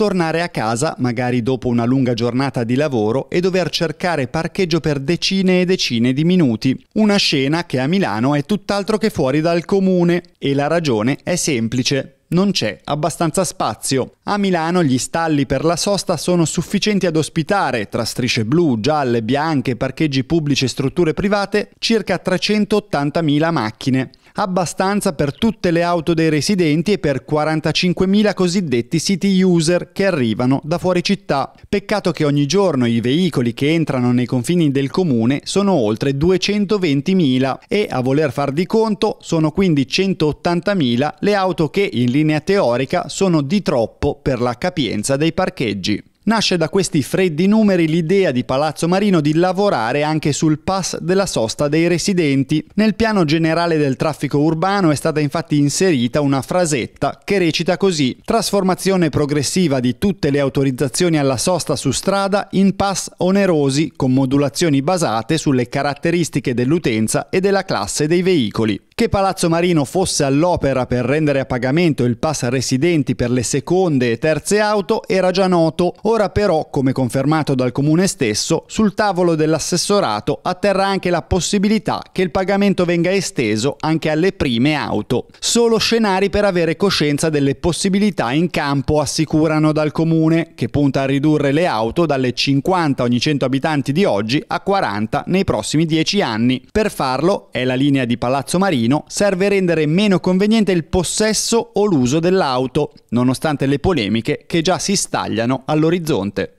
tornare a casa, magari dopo una lunga giornata di lavoro, e dover cercare parcheggio per decine e decine di minuti. Una scena che a Milano è tutt'altro che fuori dal comune e la ragione è semplice non c'è abbastanza spazio. A Milano gli stalli per la sosta sono sufficienti ad ospitare, tra strisce blu, gialle, bianche, parcheggi pubblici e strutture private, circa 380.000 macchine abbastanza per tutte le auto dei residenti e per 45.000 cosiddetti city user che arrivano da fuori città. Peccato che ogni giorno i veicoli che entrano nei confini del comune sono oltre 220.000 e a voler far di conto sono quindi 180.000 le auto che in linea teorica sono di troppo per la capienza dei parcheggi. Nasce da questi freddi numeri l'idea di Palazzo Marino di lavorare anche sul pass della sosta dei residenti. Nel piano generale del traffico urbano è stata infatti inserita una frasetta che recita così Trasformazione progressiva di tutte le autorizzazioni alla sosta su strada in pass onerosi con modulazioni basate sulle caratteristiche dell'utenza e della classe dei veicoli. Che Palazzo Marino fosse all'opera per rendere a pagamento il pass residenti per le seconde e terze auto era già noto, ora però, come confermato dal comune stesso, sul tavolo dell'assessorato atterrà anche la possibilità che il pagamento venga esteso anche alle prime auto. Solo scenari per avere coscienza delle possibilità in campo assicurano dal comune, che punta a ridurre le auto dalle 50 ogni 100 abitanti di oggi a 40 nei prossimi 10 anni. Per farlo è la linea di Palazzo Marino Torino serve a rendere meno conveniente il possesso o l'uso dell'auto, nonostante le polemiche che già si stagliano all'orizzonte.